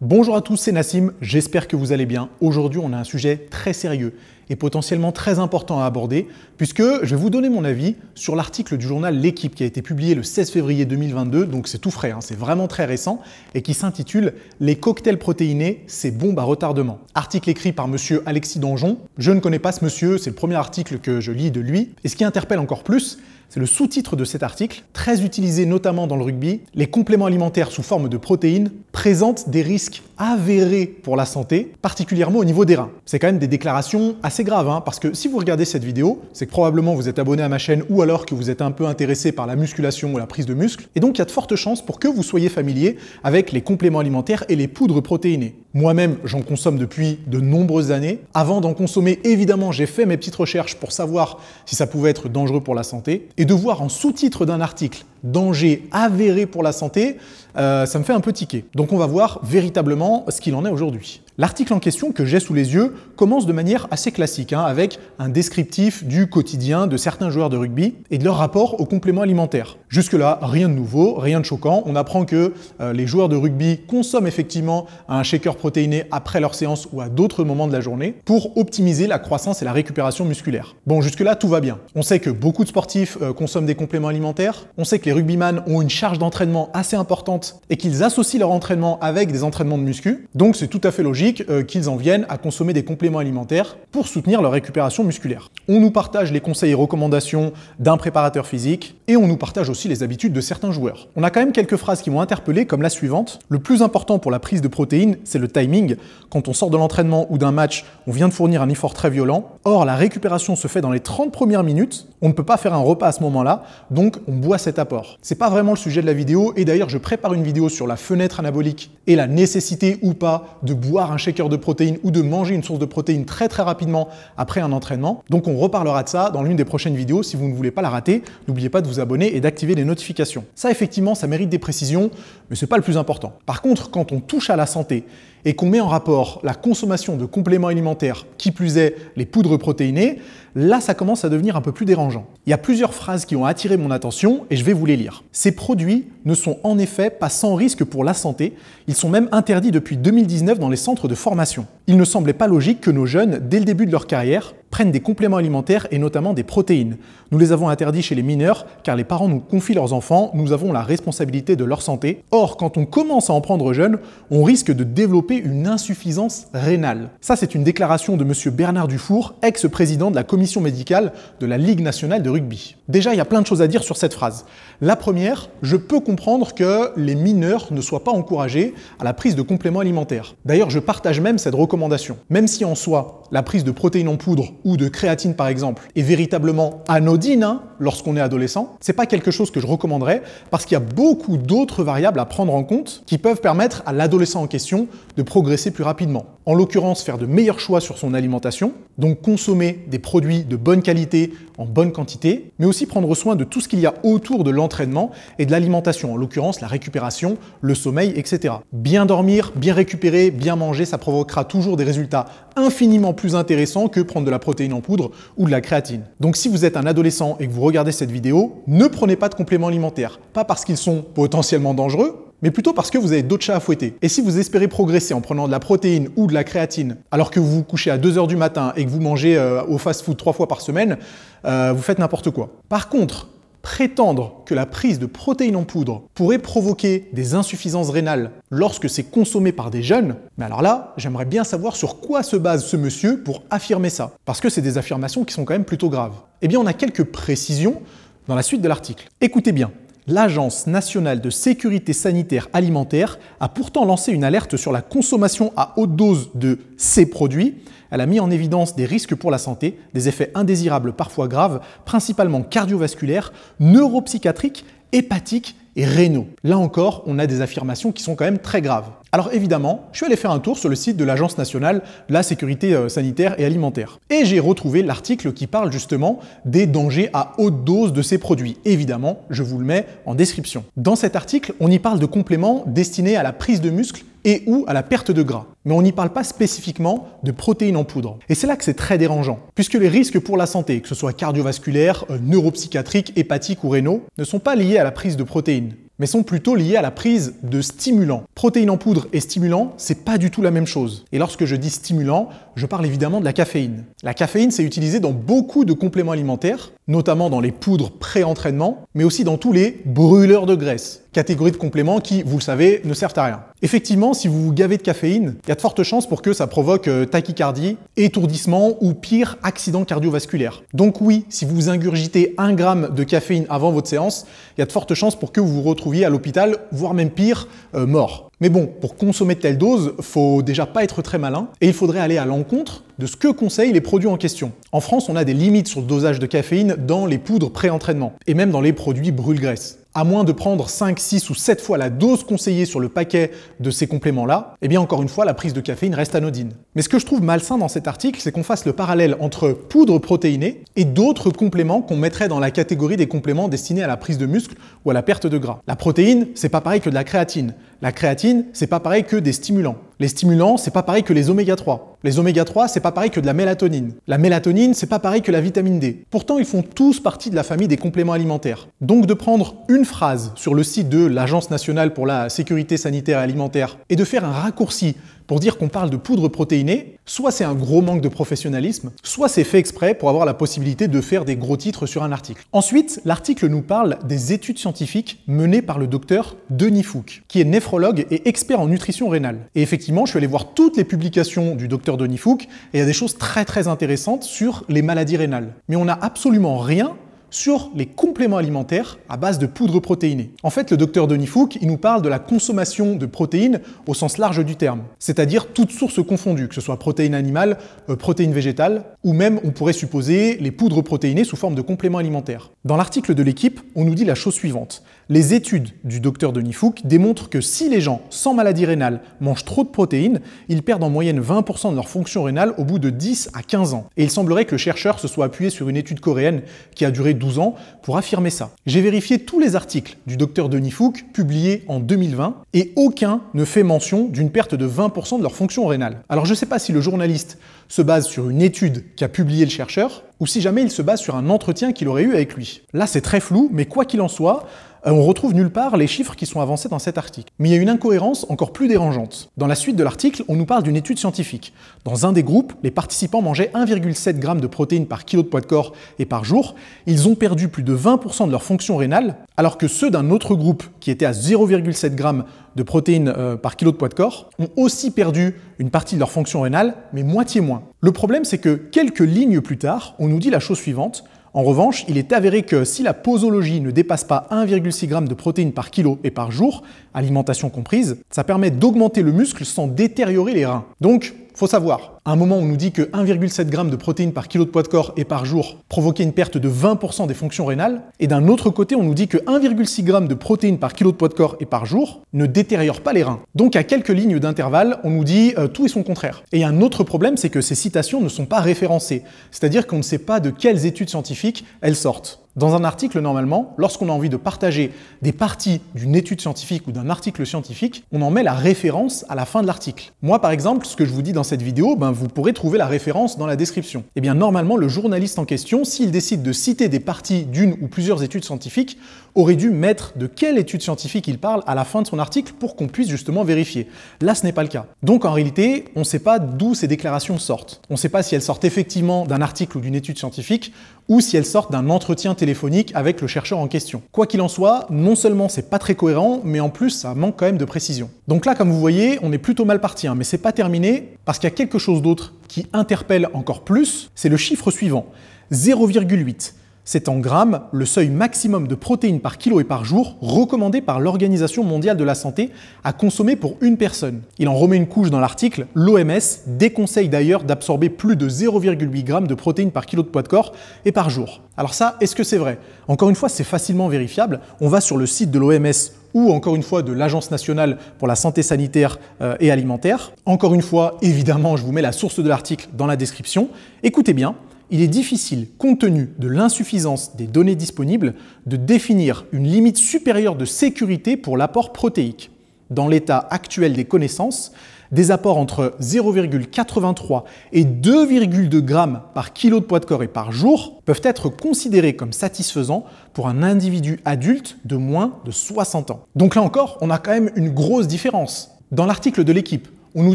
Bonjour à tous, c'est Nassim, j'espère que vous allez bien. Aujourd'hui, on a un sujet très sérieux et potentiellement très important à aborder, puisque je vais vous donner mon avis sur l'article du journal L'équipe qui a été publié le 16 février 2022, donc c'est tout frais, hein, c'est vraiment très récent, et qui s'intitule Les cocktails protéinés, c'est bombe bah, à retardement. Article écrit par monsieur Alexis Danjon. Je ne connais pas ce monsieur, c'est le premier article que je lis de lui, et ce qui interpelle encore plus, c'est le sous-titre de cet article, très utilisé notamment dans le rugby. Les compléments alimentaires sous forme de protéines présentent des risques avérés pour la santé, particulièrement au niveau des reins. C'est quand même des déclarations assez graves, hein, parce que si vous regardez cette vidéo, c'est que probablement vous êtes abonné à ma chaîne ou alors que vous êtes un peu intéressé par la musculation ou la prise de muscle, et donc il y a de fortes chances pour que vous soyez familier avec les compléments alimentaires et les poudres protéinées. Moi-même, j'en consomme depuis de nombreuses années. Avant d'en consommer, évidemment, j'ai fait mes petites recherches pour savoir si ça pouvait être dangereux pour la santé et de voir en sous-titre d'un article danger avéré pour la santé, euh, ça me fait un peu tiquer. Donc on va voir véritablement ce qu'il en est aujourd'hui. L'article en question que j'ai sous les yeux commence de manière assez classique, hein, avec un descriptif du quotidien de certains joueurs de rugby et de leur rapport aux compléments alimentaires. Jusque-là, rien de nouveau, rien de choquant. On apprend que euh, les joueurs de rugby consomment effectivement un shaker protéiné après leur séance ou à d'autres moments de la journée pour optimiser la croissance et la récupération musculaire. Bon, jusque-là, tout va bien. On sait que beaucoup de sportifs euh, consomment des compléments alimentaires. On sait que les rugbyman ont une charge d'entraînement assez importante et qu'ils associent leur entraînement avec des entraînements de muscu. Donc c'est tout à fait logique euh, qu'ils en viennent à consommer des compléments alimentaires pour soutenir leur récupération musculaire. On nous partage les conseils et recommandations d'un préparateur physique et on nous partage aussi les habitudes de certains joueurs. On a quand même quelques phrases qui m'ont interpellé comme la suivante. Le plus important pour la prise de protéines, c'est le timing. Quand on sort de l'entraînement ou d'un match, on vient de fournir un effort très violent. Or, la récupération se fait dans les 30 premières minutes. On ne peut pas faire un repas à ce moment-là, donc on boit cet apport. C'est pas vraiment le sujet de la vidéo, et d'ailleurs je prépare une vidéo sur la fenêtre anabolique et la nécessité ou pas de boire un shaker de protéines ou de manger une source de protéines très très rapidement après un entraînement. Donc on reparlera de ça dans l'une des prochaines vidéos si vous ne voulez pas la rater. N'oubliez pas de vous abonner et d'activer les notifications. Ça effectivement ça mérite des précisions, mais c'est pas le plus important. Par contre, quand on touche à la santé et qu'on met en rapport la consommation de compléments alimentaires, qui plus est les poudres protéinées, là ça commence à devenir un peu plus dérangeant. Il y a plusieurs phrases qui ont attiré mon attention et je vais vous les lire. Ces produits ne sont en effet pas sans risque pour la santé, ils sont même interdits depuis 2019 dans les centres de formation. Il ne semblait pas logique que nos jeunes, dès le début de leur carrière, prennent des compléments alimentaires et notamment des protéines. Nous les avons interdits chez les mineurs car les parents nous confient leurs enfants, nous avons la responsabilité de leur santé. Or, quand on commence à en prendre jeune, on risque de développer une insuffisance rénale. Ça, c'est une déclaration de M. Bernard Dufour, ex-président de la commission médicale de la Ligue nationale de rugby. Déjà, il y a plein de choses à dire sur cette phrase. La première, je peux comprendre que les mineurs ne soient pas encouragés à la prise de compléments alimentaires. D'ailleurs, je partage même cette recommandation. Même si en soi, la prise de protéines en poudre ou de créatine par exemple est véritablement anodine hein, lorsqu'on est adolescent, c'est pas quelque chose que je recommanderais parce qu'il y a beaucoup d'autres variables à prendre en compte qui peuvent permettre à l'adolescent en question de progresser plus rapidement. En l'occurrence, faire de meilleurs choix sur son alimentation, donc consommer des produits de bonne qualité en bonne quantité, mais aussi prendre soin de tout ce qu'il y a autour de l'entraînement et de l'alimentation, en l'occurrence la récupération, le sommeil, etc. Bien dormir, bien récupérer, bien manger, ça provoquera toujours des résultats infiniment plus intéressants que prendre de la protéine en poudre ou de la créatine. Donc si vous êtes un adolescent et que vous regardez cette vidéo, ne prenez pas de compléments alimentaires, pas parce qu'ils sont potentiellement dangereux, mais plutôt parce que vous avez d'autres chats à fouetter. Et si vous espérez progresser en prenant de la protéine ou de la créatine, alors que vous vous couchez à 2h du matin et que vous mangez euh, au fast-food trois fois par semaine, euh, vous faites n'importe quoi. Par contre, prétendre que la prise de protéines en poudre pourrait provoquer des insuffisances rénales lorsque c'est consommé par des jeunes, mais alors là, j'aimerais bien savoir sur quoi se base ce monsieur pour affirmer ça. Parce que c'est des affirmations qui sont quand même plutôt graves. Eh bien, on a quelques précisions dans la suite de l'article. Écoutez bien l'Agence nationale de sécurité sanitaire alimentaire a pourtant lancé une alerte sur la consommation à haute dose de ces produits. Elle a mis en évidence des risques pour la santé, des effets indésirables parfois graves, principalement cardiovasculaires, neuropsychiatriques, hépatiques et Renault. Là encore, on a des affirmations qui sont quand même très graves. Alors évidemment, je suis allé faire un tour sur le site de l'Agence nationale de la sécurité euh, sanitaire et alimentaire. Et j'ai retrouvé l'article qui parle justement des dangers à haute dose de ces produits. Évidemment, je vous le mets en description. Dans cet article, on y parle de compléments destinés à la prise de muscle et ou à la perte de gras. Mais on n'y parle pas spécifiquement de protéines en poudre. Et c'est là que c'est très dérangeant, puisque les risques pour la santé, que ce soit cardiovasculaire, euh, neuropsychiatrique, hépatique ou rénaux, ne sont pas liés à la prise de protéines mais sont plutôt liés à la prise de stimulants. Protéines en poudre et stimulants, c'est pas du tout la même chose. Et lorsque je dis stimulant, je parle évidemment de la caféine. La caféine, c'est utilisé dans beaucoup de compléments alimentaires, notamment dans les poudres pré-entraînement, mais aussi dans tous les brûleurs de graisse, catégorie de compléments qui, vous le savez, ne servent à rien. Effectivement, si vous vous gavez de caféine, il y a de fortes chances pour que ça provoque euh, tachycardie, étourdissement ou pire, accident cardiovasculaire. Donc oui, si vous ingurgitez 1 gramme de caféine avant votre séance, il y a de fortes chances pour que vous vous retrouviez à l'hôpital, voire même pire, euh, mort. Mais bon, pour consommer de telles doses, faut déjà pas être très malin et il faudrait aller à l'encontre de ce que conseillent les produits en question. En France, on a des limites sur le dosage de caféine dans les poudres pré-entraînement et même dans les produits brûle-graisse à moins de prendre 5, 6 ou 7 fois la dose conseillée sur le paquet de ces compléments-là, eh bien encore une fois, la prise de caféine reste anodine. Mais ce que je trouve malsain dans cet article, c'est qu'on fasse le parallèle entre poudre protéinée et d'autres compléments qu'on mettrait dans la catégorie des compléments destinés à la prise de muscle ou à la perte de gras. La protéine, c'est pas pareil que de la créatine. La créatine, c'est pas pareil que des stimulants. Les stimulants, c'est pas pareil que les oméga 3. Les oméga 3, c'est pas pareil que de la mélatonine. La mélatonine, c'est pas pareil que la vitamine D. Pourtant, ils font tous partie de la famille des compléments alimentaires. Donc de prendre une phrase sur le site de l'Agence nationale pour la sécurité sanitaire et alimentaire et de faire un raccourci pour dire qu'on parle de poudre protéinée, soit c'est un gros manque de professionnalisme, soit c'est fait exprès pour avoir la possibilité de faire des gros titres sur un article. Ensuite, l'article nous parle des études scientifiques menées par le docteur Denis Fouque, qui est néphrologue et expert en nutrition rénale. Et effectivement, je suis allé voir toutes les publications du docteur Denis Fouque et il y a des choses très très intéressantes sur les maladies rénales. Mais on n'a absolument rien sur les compléments alimentaires à base de poudre protéinée. En fait, le docteur Denis Fouque, il nous parle de la consommation de protéines au sens large du terme, c'est-à-dire toutes sources confondues, que ce soit protéines animales, euh, protéines végétales, ou même on pourrait supposer les poudres protéinées sous forme de compléments alimentaires. Dans l'article de l'équipe, on nous dit la chose suivante. Les études du docteur Denis Fouque démontrent que si les gens sans maladie rénale mangent trop de protéines, ils perdent en moyenne 20% de leur fonction rénale au bout de 10 à 15 ans. Et il semblerait que le chercheur se soit appuyé sur une étude coréenne qui a duré 12 ans pour affirmer ça. J'ai vérifié tous les articles du docteur Denis Fouque publiés en 2020 et aucun ne fait mention d'une perte de 20% de leur fonction rénale. Alors je ne sais pas si le journaliste se base sur une étude qu'a publiée le chercheur ou si jamais il se base sur un entretien qu'il aurait eu avec lui. Là c'est très flou, mais quoi qu'il en soit, euh, on retrouve nulle part les chiffres qui sont avancés dans cet article. Mais il y a une incohérence encore plus dérangeante. Dans la suite de l'article, on nous parle d'une étude scientifique. Dans un des groupes, les participants mangeaient 1,7 g de protéines par kilo de poids de corps et par jour. Ils ont perdu plus de 20% de leur fonction rénale, alors que ceux d'un autre groupe, qui était à 0,7 g de protéines euh, par kilo de poids de corps, ont aussi perdu une partie de leur fonction rénale, mais moitié moins. Le problème, c'est que quelques lignes plus tard, on nous dit la chose suivante. En revanche, il est avéré que si la posologie ne dépasse pas 1,6 g de protéines par kilo et par jour, alimentation comprise, ça permet d'augmenter le muscle sans détériorer les reins. Donc, faut savoir, à un moment on nous dit que 1,7 g de protéines par kilo de poids de corps et par jour provoquait une perte de 20% des fonctions rénales, et d'un autre côté on nous dit que 1,6 g de protéines par kilo de poids de corps et par jour ne détériore pas les reins. Donc à quelques lignes d'intervalle, on nous dit euh, tout et son contraire. Et un autre problème, c'est que ces citations ne sont pas référencées, c'est-à-dire qu'on ne sait pas de quelles études scientifiques elles sortent. Dans un article, normalement, lorsqu'on a envie de partager des parties d'une étude scientifique ou d'un article scientifique, on en met la référence à la fin de l'article. Moi, par exemple, ce que je vous dis dans cette vidéo, ben, vous pourrez trouver la référence dans la description. Et eh bien, normalement, le journaliste en question, s'il décide de citer des parties d'une ou plusieurs études scientifiques, aurait dû mettre de quelle étude scientifique il parle à la fin de son article pour qu'on puisse justement vérifier. Là, ce n'est pas le cas. Donc, en réalité, on ne sait pas d'où ces déclarations sortent. On ne sait pas si elles sortent effectivement d'un article ou d'une étude scientifique ou si elles sortent d'un entretien téléphonique avec le chercheur en question. Quoi qu'il en soit, non seulement c'est pas très cohérent, mais en plus ça manque quand même de précision. Donc là, comme vous voyez, on est plutôt mal parti, hein, mais c'est pas terminé parce qu'il y a quelque chose d'autre qui interpelle encore plus, c'est le chiffre suivant. 0,8. C'est en grammes le seuil maximum de protéines par kilo et par jour recommandé par l'Organisation mondiale de la santé à consommer pour une personne. Il en remet une couche dans l'article, l'OMS déconseille d'ailleurs d'absorber plus de 0,8 grammes de protéines par kilo de poids de corps et par jour. Alors ça, est-ce que c'est vrai Encore une fois, c'est facilement vérifiable. On va sur le site de l'OMS ou encore une fois de l'Agence nationale pour la santé sanitaire euh, et alimentaire. Encore une fois, évidemment, je vous mets la source de l'article dans la description. Écoutez bien, il est difficile, compte tenu de l'insuffisance des données disponibles, de définir une limite supérieure de sécurité pour l'apport protéique. Dans l'état actuel des connaissances, des apports entre 0,83 et 2,2 g par kilo de poids de corps et par jour peuvent être considérés comme satisfaisants pour un individu adulte de moins de 60 ans. Donc là encore, on a quand même une grosse différence. Dans l'article de l'équipe, on nous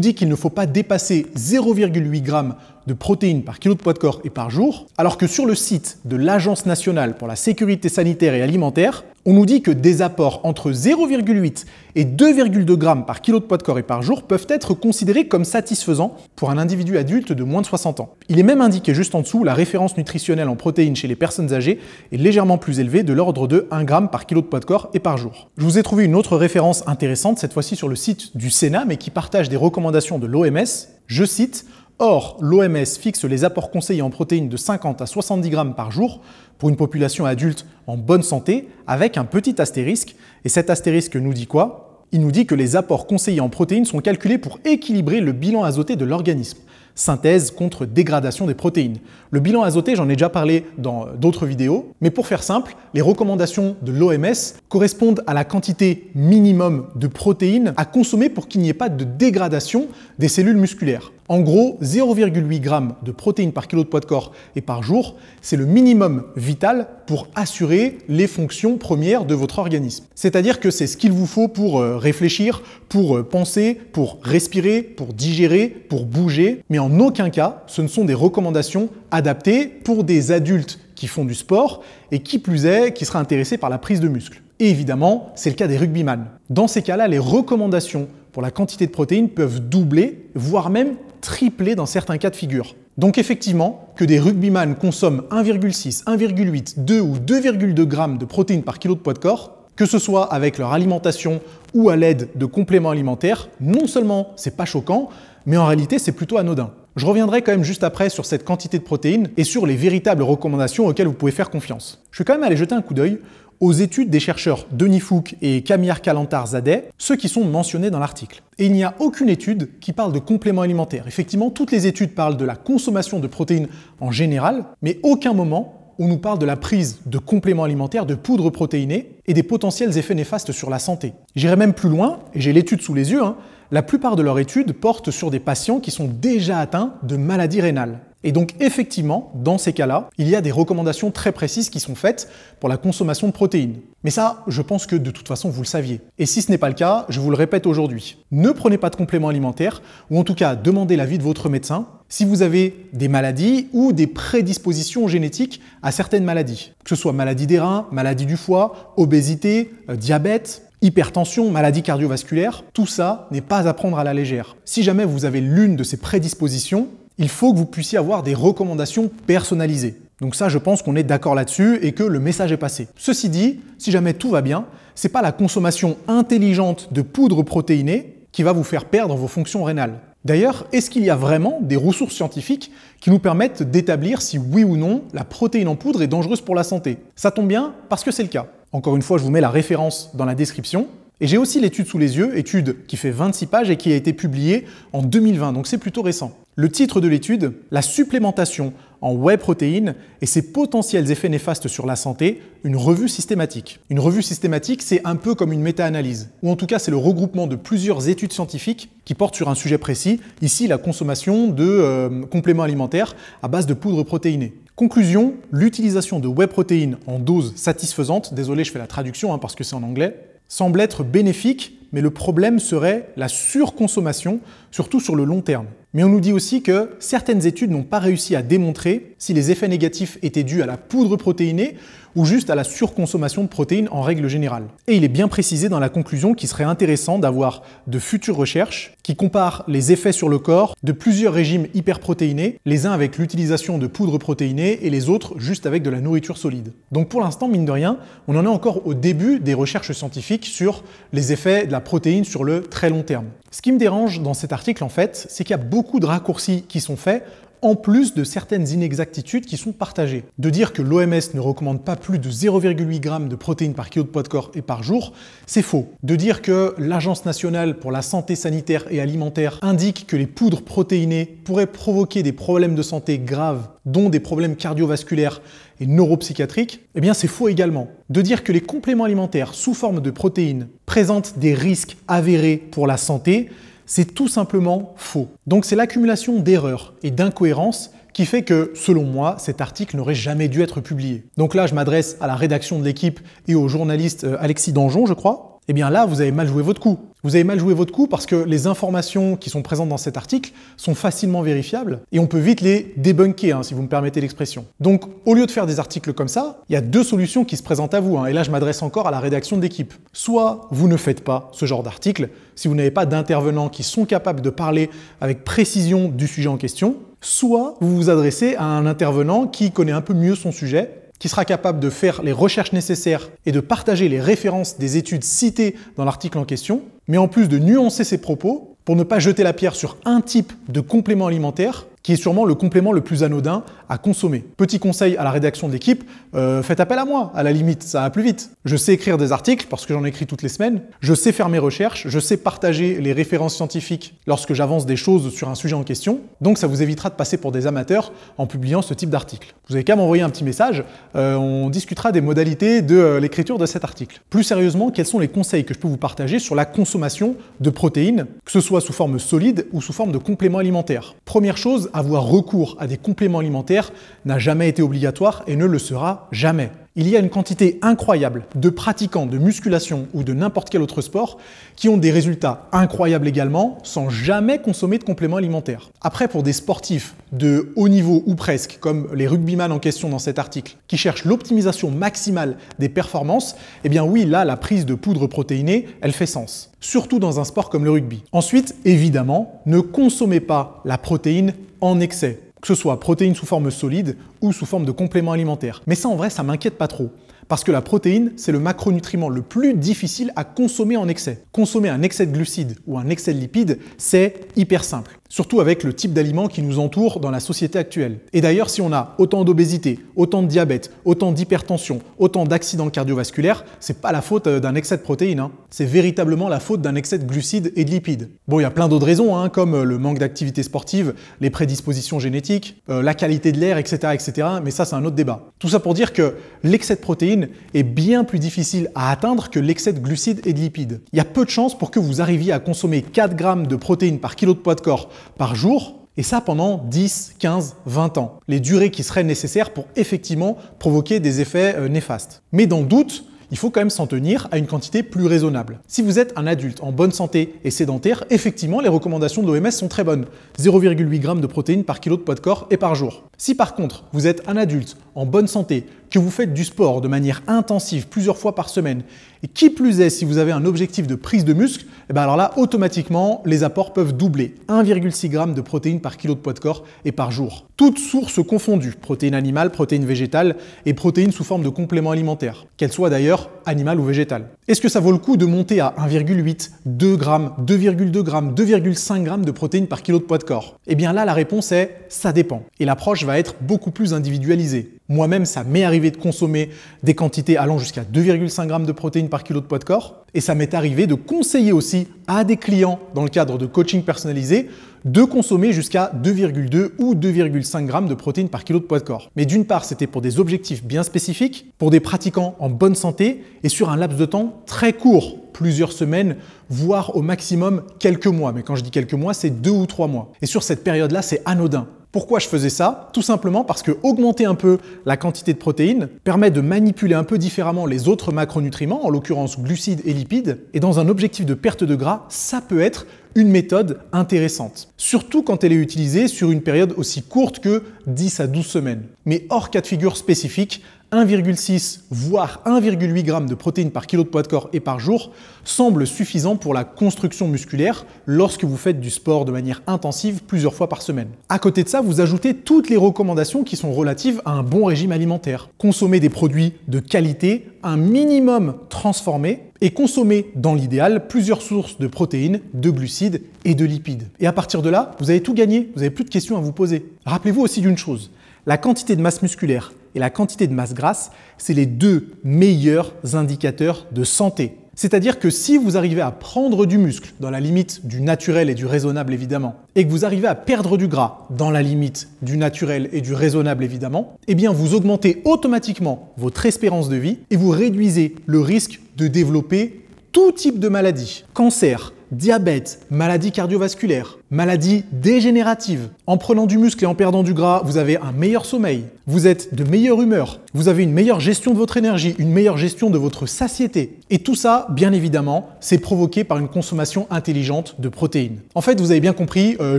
dit qu'il ne faut pas dépasser 0,8 g de protéines par kilo de poids de corps et par jour, alors que sur le site de l'Agence nationale pour la sécurité sanitaire et alimentaire, on nous dit que des apports entre 0,8 et 2,2 grammes par kilo de poids de corps et par jour peuvent être considérés comme satisfaisants pour un individu adulte de moins de 60 ans. Il est même indiqué juste en dessous, la référence nutritionnelle en protéines chez les personnes âgées est légèrement plus élevée, de l'ordre de 1 gramme par kilo de poids de corps et par jour. Je vous ai trouvé une autre référence intéressante, cette fois-ci sur le site du Sénat, mais qui partage des recommandations de l'OMS. Je cite Or, l'OMS fixe les apports conseillés en protéines de 50 à 70 grammes par jour pour une population adulte en bonne santé avec un petit astérisque. Et cet astérisque nous dit quoi Il nous dit que les apports conseillés en protéines sont calculés pour équilibrer le bilan azoté de l'organisme. Synthèse contre dégradation des protéines. Le bilan azoté, j'en ai déjà parlé dans d'autres vidéos, mais pour faire simple, les recommandations de l'OMS correspondent à la quantité minimum de protéines à consommer pour qu'il n'y ait pas de dégradation des cellules musculaires. En gros, 0,8 g de protéines par kilo de poids de corps et par jour, c'est le minimum vital pour assurer les fonctions premières de votre organisme. C'est-à-dire que c'est ce qu'il vous faut pour euh, réfléchir, pour euh, penser, pour respirer, pour digérer, pour bouger, mais en aucun cas, ce ne sont des recommandations adaptées pour des adultes qui font du sport et qui plus est, qui sera intéressé par la prise de muscle. Et évidemment, c'est le cas des rugbyman. Dans ces cas-là, les recommandations pour la quantité de protéines peuvent doubler, voire même triplé dans certains cas de figure. Donc effectivement, que des rugbyman consomment 1,6, 1,8, 2 ou 2,2 grammes de protéines par kilo de poids de corps, que ce soit avec leur alimentation ou à l'aide de compléments alimentaires, non seulement c'est pas choquant, mais en réalité c'est plutôt anodin. Je reviendrai quand même juste après sur cette quantité de protéines et sur les véritables recommandations auxquelles vous pouvez faire confiance. Je suis quand même allé jeter un coup d'œil aux études des chercheurs Denis Fouque et Kamir Kalantar Zadeh, ceux qui sont mentionnés dans l'article. Et il n'y a aucune étude qui parle de compléments alimentaires. Effectivement, toutes les études parlent de la consommation de protéines en général, mais aucun moment on nous parle de la prise de compléments alimentaires, de poudre protéinée et des potentiels effets néfastes sur la santé. J'irai même plus loin, et j'ai l'étude sous les yeux, hein. la plupart de leurs études portent sur des patients qui sont déjà atteints de maladies rénales. Et donc effectivement, dans ces cas-là, il y a des recommandations très précises qui sont faites pour la consommation de protéines. Mais ça, je pense que de toute façon, vous le saviez. Et si ce n'est pas le cas, je vous le répète aujourd'hui. Ne prenez pas de compléments alimentaires, ou en tout cas, demandez l'avis de votre médecin si vous avez des maladies ou des prédispositions génétiques à certaines maladies. Que ce soit maladie des reins, maladie du foie, obésité, euh, diabète, hypertension, maladie cardiovasculaire, tout ça n'est pas à prendre à la légère. Si jamais vous avez l'une de ces prédispositions, il faut que vous puissiez avoir des recommandations personnalisées. Donc ça, je pense qu'on est d'accord là-dessus et que le message est passé. Ceci dit, si jamais tout va bien, c'est pas la consommation intelligente de poudre protéinée qui va vous faire perdre vos fonctions rénales. D'ailleurs, est-ce qu'il y a vraiment des ressources scientifiques qui nous permettent d'établir si oui ou non la protéine en poudre est dangereuse pour la santé Ça tombe bien parce que c'est le cas. Encore une fois, je vous mets la référence dans la description. Et j'ai aussi l'étude sous les yeux, étude qui fait 26 pages et qui a été publiée en 2020, donc c'est plutôt récent. Le titre de l'étude, La supplémentation en whey protéines et ses potentiels effets néfastes sur la santé, une revue systématique. Une revue systématique, c'est un peu comme une méta-analyse, ou en tout cas c'est le regroupement de plusieurs études scientifiques qui portent sur un sujet précis, ici la consommation de euh, compléments alimentaires à base de poudre protéinée. Conclusion, l'utilisation de whey protéines en dose satisfaisante, désolé je fais la traduction hein, parce que c'est en anglais, semble être bénéfique, mais le problème serait la surconsommation, surtout sur le long terme. Mais on nous dit aussi que certaines études n'ont pas réussi à démontrer si les effets négatifs étaient dus à la poudre protéinée ou juste à la surconsommation de protéines en règle générale. Et il est bien précisé dans la conclusion qu'il serait intéressant d'avoir de futures recherches qui comparent les effets sur le corps de plusieurs régimes hyperprotéinés, les uns avec l'utilisation de poudre protéinée et les autres juste avec de la nourriture solide. Donc pour l'instant, mine de rien, on en est encore au début des recherches scientifiques sur les effets de la protéine sur le très long terme. Ce qui me dérange dans cet article, en fait, c'est qu'il y a beaucoup de raccourcis qui sont faits en plus de certaines inexactitudes qui sont partagées. De dire que l'OMS ne recommande pas plus de 0,8 g de protéines par kilo de poids de corps et par jour, c'est faux. De dire que l'Agence nationale pour la santé sanitaire et alimentaire indique que les poudres protéinées pourraient provoquer des problèmes de santé graves, dont des problèmes cardiovasculaires et neuropsychiatriques, eh bien c'est faux également. De dire que les compléments alimentaires sous forme de protéines présentent des risques avérés pour la santé, c'est tout simplement faux. Donc c'est l'accumulation d'erreurs et d'incohérences qui fait que, selon moi, cet article n'aurait jamais dû être publié. Donc là, je m'adresse à la rédaction de l'équipe et au journaliste euh, Alexis Danjon, je crois, eh bien là, vous avez mal joué votre coup. Vous avez mal joué votre coup parce que les informations qui sont présentes dans cet article sont facilement vérifiables et on peut vite les débunker, hein, si vous me permettez l'expression. Donc, au lieu de faire des articles comme ça, il y a deux solutions qui se présentent à vous, hein, et là je m'adresse encore à la rédaction d'équipe. Soit vous ne faites pas ce genre d'article, si vous n'avez pas d'intervenants qui sont capables de parler avec précision du sujet en question, soit vous vous adressez à un intervenant qui connaît un peu mieux son sujet qui sera capable de faire les recherches nécessaires et de partager les références des études citées dans l'article en question, mais en plus de nuancer ses propos pour ne pas jeter la pierre sur un type de complément alimentaire, qui est sûrement le complément le plus anodin à consommer. Petit conseil à la rédaction de l'équipe, euh, faites appel à moi, à la limite, ça va plus vite. Je sais écrire des articles parce que j'en écris toutes les semaines, je sais faire mes recherches, je sais partager les références scientifiques lorsque j'avance des choses sur un sujet en question, donc ça vous évitera de passer pour des amateurs en publiant ce type d'article. Vous n'avez qu'à m'envoyer un petit message, euh, on discutera des modalités de euh, l'écriture de cet article. Plus sérieusement, quels sont les conseils que je peux vous partager sur la consommation de protéines, que ce soit sous forme solide ou sous forme de complément alimentaire Première chose, avoir recours à des compléments alimentaires n'a jamais été obligatoire et ne le sera jamais. Il y a une quantité incroyable de pratiquants de musculation ou de n'importe quel autre sport qui ont des résultats incroyables également sans jamais consommer de compléments alimentaires. Après, pour des sportifs de haut niveau ou presque, comme les rugbyman en question dans cet article, qui cherchent l'optimisation maximale des performances, eh bien oui, là, la prise de poudre protéinée, elle fait sens. Surtout dans un sport comme le rugby. Ensuite, évidemment, ne consommez pas la protéine en excès que ce soit protéines sous forme solide ou sous forme de compléments alimentaires. Mais ça en vrai, ça m'inquiète pas trop. Parce que la protéine, c'est le macronutriment le plus difficile à consommer en excès. Consommer un excès de glucides ou un excès de lipides, c'est hyper simple. Surtout avec le type d'aliments qui nous entoure dans la société actuelle. Et d'ailleurs, si on a autant d'obésité, autant de diabète, autant d'hypertension, autant d'accidents cardiovasculaires, c'est pas la faute euh, d'un excès de protéines. Hein. C'est véritablement la faute d'un excès de glucides et de lipides. Bon, il y a plein d'autres raisons, hein, comme euh, le manque d'activité sportive, les prédispositions génétiques, euh, la qualité de l'air, etc., etc. Mais ça, c'est un autre débat. Tout ça pour dire que l'excès de protéines est bien plus difficile à atteindre que l'excès de glucides et de lipides. Il y a peu de chances pour que vous arriviez à consommer 4 grammes de protéines par kilo de poids de corps par jour, et ça pendant 10, 15, 20 ans. Les durées qui seraient nécessaires pour effectivement provoquer des effets euh, néfastes. Mais dans le doute, il faut quand même s'en tenir à une quantité plus raisonnable. Si vous êtes un adulte en bonne santé et sédentaire, effectivement, les recommandations de l'OMS sont très bonnes. 0,8 g de protéines par kilo de poids de corps et par jour. Si par contre, vous êtes un adulte en bonne santé, que vous faites du sport de manière intensive plusieurs fois par semaine, et qui plus est si vous avez un objectif de prise de muscle, eh ben alors là automatiquement les apports peuvent doubler, 1,6 g de protéines par kilo de poids de corps et par jour. Toutes sources confondues, protéines animales, protéines végétales et protéines sous forme de compléments alimentaires, qu'elles soient d'ailleurs animales ou végétales. Est-ce que ça vaut le coup de monter à 1,8, 2 g, 2,2 g, 2,5 g de protéines par kilo de poids de corps Eh bien là la réponse est ça dépend, et l'approche va être beaucoup plus individualisée. Moi-même, ça m'est arrivé de consommer des quantités allant jusqu'à 2,5 grammes de protéines par kilo de poids de corps. Et ça m'est arrivé de conseiller aussi à des clients, dans le cadre de coaching personnalisé, de consommer jusqu'à 2,2 ou 2,5 grammes de protéines par kilo de poids de corps. Mais d'une part, c'était pour des objectifs bien spécifiques, pour des pratiquants en bonne santé et sur un laps de temps très court, plusieurs semaines, voire au maximum quelques mois. Mais quand je dis quelques mois, c'est deux ou trois mois. Et sur cette période-là, c'est anodin. Pourquoi je faisais ça Tout simplement parce que augmenter un peu la quantité de protéines permet de manipuler un peu différemment les autres macronutriments, en l'occurrence glucides et lipides, et dans un objectif de perte de gras, ça peut être une méthode intéressante. Surtout quand elle est utilisée sur une période aussi courte que 10 à 12 semaines. Mais hors cas de figure spécifique, 1,6 voire 1,8 g de protéines par kilo de poids de corps et par jour semble suffisant pour la construction musculaire lorsque vous faites du sport de manière intensive plusieurs fois par semaine. À côté de ça, vous ajoutez toutes les recommandations qui sont relatives à un bon régime alimentaire. Consommer des produits de qualité, un minimum transformé et consommer dans l'idéal plusieurs sources de protéines, de glucides et de lipides. Et à partir de là, vous avez tout gagné, vous n'avez plus de questions à vous poser. Rappelez-vous aussi d'une chose, la quantité de masse musculaire et la quantité de masse grasse, c'est les deux meilleurs indicateurs de santé. C'est-à-dire que si vous arrivez à prendre du muscle, dans la limite du naturel et du raisonnable évidemment, et que vous arrivez à perdre du gras, dans la limite du naturel et du raisonnable évidemment, eh bien vous augmentez automatiquement votre espérance de vie et vous réduisez le risque de développer tout type de maladie. Cancer, diabète, maladie cardiovasculaire, Maladie dégénérative. En prenant du muscle et en perdant du gras, vous avez un meilleur sommeil, vous êtes de meilleure humeur, vous avez une meilleure gestion de votre énergie, une meilleure gestion de votre satiété. Et tout ça, bien évidemment, c'est provoqué par une consommation intelligente de protéines. En fait, vous avez bien compris, euh,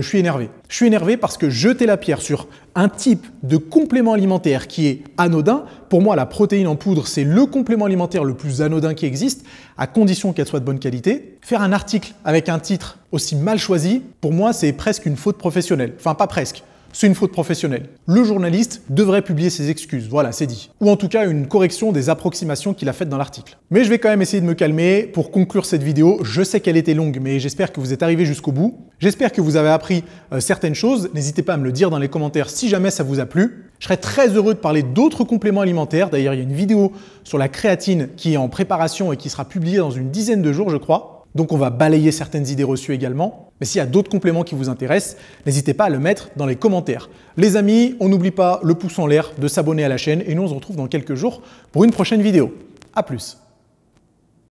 je suis énervé. Je suis énervé parce que jeter la pierre sur un type de complément alimentaire qui est anodin, pour moi la protéine en poudre c'est le complément alimentaire le plus anodin qui existe, à condition qu'elle soit de bonne qualité. Faire un article avec un titre aussi mal choisi, pour moi, c'est presque une faute professionnelle. Enfin, pas presque. C'est une faute professionnelle. Le journaliste devrait publier ses excuses, voilà, c'est dit. Ou en tout cas une correction des approximations qu'il a faites dans l'article. Mais je vais quand même essayer de me calmer pour conclure cette vidéo. Je sais qu'elle était longue, mais j'espère que vous êtes arrivé jusqu'au bout. J'espère que vous avez appris euh, certaines choses. N'hésitez pas à me le dire dans les commentaires si jamais ça vous a plu. Je serais très heureux de parler d'autres compléments alimentaires. D'ailleurs, il y a une vidéo sur la créatine qui est en préparation et qui sera publiée dans une dizaine de jours, je crois. Donc on va balayer certaines idées reçues également. Mais s'il y a d'autres compléments qui vous intéressent, n'hésitez pas à le mettre dans les commentaires. Les amis, on n'oublie pas le pouce en l'air, de s'abonner à la chaîne et nous on se retrouve dans quelques jours pour une prochaine vidéo. A plus